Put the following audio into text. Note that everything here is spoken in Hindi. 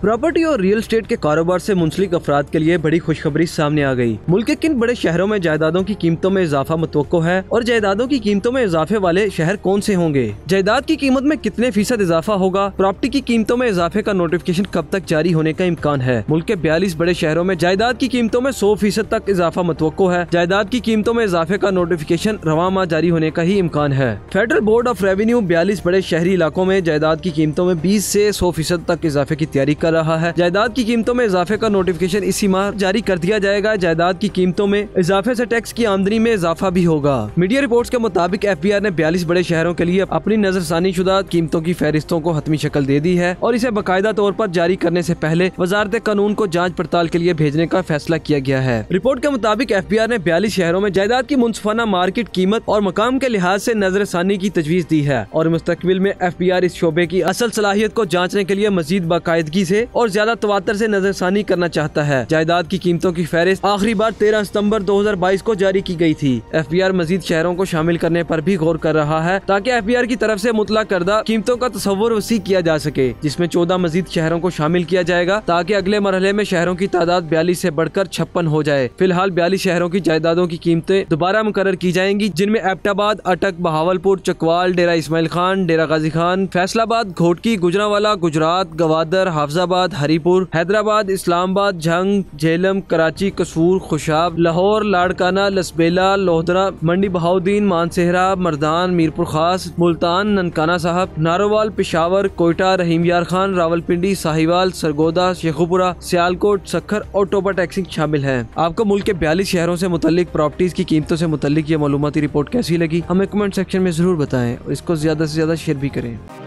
प्रॉपर्टी और रियल स्टेट के कारोबार से मुंसलिक अफराद के लिए बड़ी खुशखबरी सामने आ गई मुल्क के किन बड़े शहरों में जायदादों की कीमतों में इजाफा मतवको है और जायदादों की कीमतों में इजाफे वाले शहर कौन से होंगे जायदाद की कीमत में कितने फीसद इजाफा होगा प्रॉपर्टी की कीमतों में इजाफे का नोटिफिकेशन कब तक जारी होने का इम्कान है मुल्क के बयालीस बड़े शहरों में जायदाद की कीमतों में सौ फीसद तक इजाफा मतवको है जायदाद की कीमतों में इजाफे का नोटिफिकेशन रवा माह जारी होने का ही इम्कान है फेडरल बोर्ड ऑफ रेवेन्यू बयालीस बड़े शहरी इलाकों में जायदाद की कीमतों में बीस ऐसी सौ फीसद तक इजाफे की तैयारी कर रहा है जायदाद की कीमतों में इजाफे का नोटिफिकेशन इसी माह जारी कर दिया जाएगा जायदाद की कीमतों में इजाफे ऐसी टैक्स की आमदनी में इजाफा भी होगा मीडिया रिपोर्ट के मुताबिक एफ बी आर ने बयालीस बड़े शहरों के लिए अपनी नजरसानी शुदा कीमतों की फहरिस्तों को हतमी शक्ल दे दी है और इसे बाकायदा तौर पर जारी करने से पहले वजारत कानून को जाँच पड़ताल के लिए भेजने का फैसला किया गया है रिपोर्ट के मुताबिक एफ बी आर ने बयालीस शहरों में जायदाद की मुनफाना मार्केट कीमत और मकाम के लिहाज ऐसी नजरसानी की तजवीज दी है और मुस्तबिल में एफ बी आर इस शोबे की असल सलाहियत को जाँचने के लिए मजीद बाकायदगी ऐसी से और ज्यादा तवातर से नजरसानी करना चाहता है जायदाद की कीमतों की फहरिस्त आखिरी बार तेरह सितम्बर दो हजार बाईस को जारी की गयी थी एफ बी आर मजीद शहरों को शामिल करने आरोप भी गौर कर रहा है ताकि एफ बी आर की तरफ ऐसी मुतला करदा कीमतों का तस्वर वसी किया जा सके जिसमे चौदह मजीद शहरों को शामिल किया जाएगा ताकि अगले मरहले में शहरों की तादाद बयालीस ऐसी बढ़कर छप्पन हो जाए फिलहाल बयालीस शहरों की जायदादों की कीमतें दोबारा मुकर की जाएंगी जिनमें एबटाबाद अटक बहावलपुर चकवाल डेरा इसमाइल खान डेरा गाजी खान फैसलाबाद घोटकी गुजरावाला गुजरात गवादर हाफजा फैजाबाद हरीपुर हैदराबाद इस्लामाबाद झंग झेलम कराची कसूर खुशाब लाहौर लाड़काना लसबेला लोहदरा मंडी बहाउद्दीन मानसेहरा मरदान मीरपुर खास मुल्तान ननकाना साहब नारोवाल पिशावर कोयटा रहीम यार खान रावलपिंडी साहिवाल सरगोदा शेखुपुरा सियालकोट सखर और टोबा टैक्सी शामिल है आपको मुल्क के बयालीस शहरों से मुतलिक प्रॉपर्टीज की कीमतों से मुतलिक ये मालूमती रिपोर्ट कैसी लगी हमें कमेंट सेक्शन में जरूर बताएं और इसको ज्यादा से ज्यादा शेयर भी करें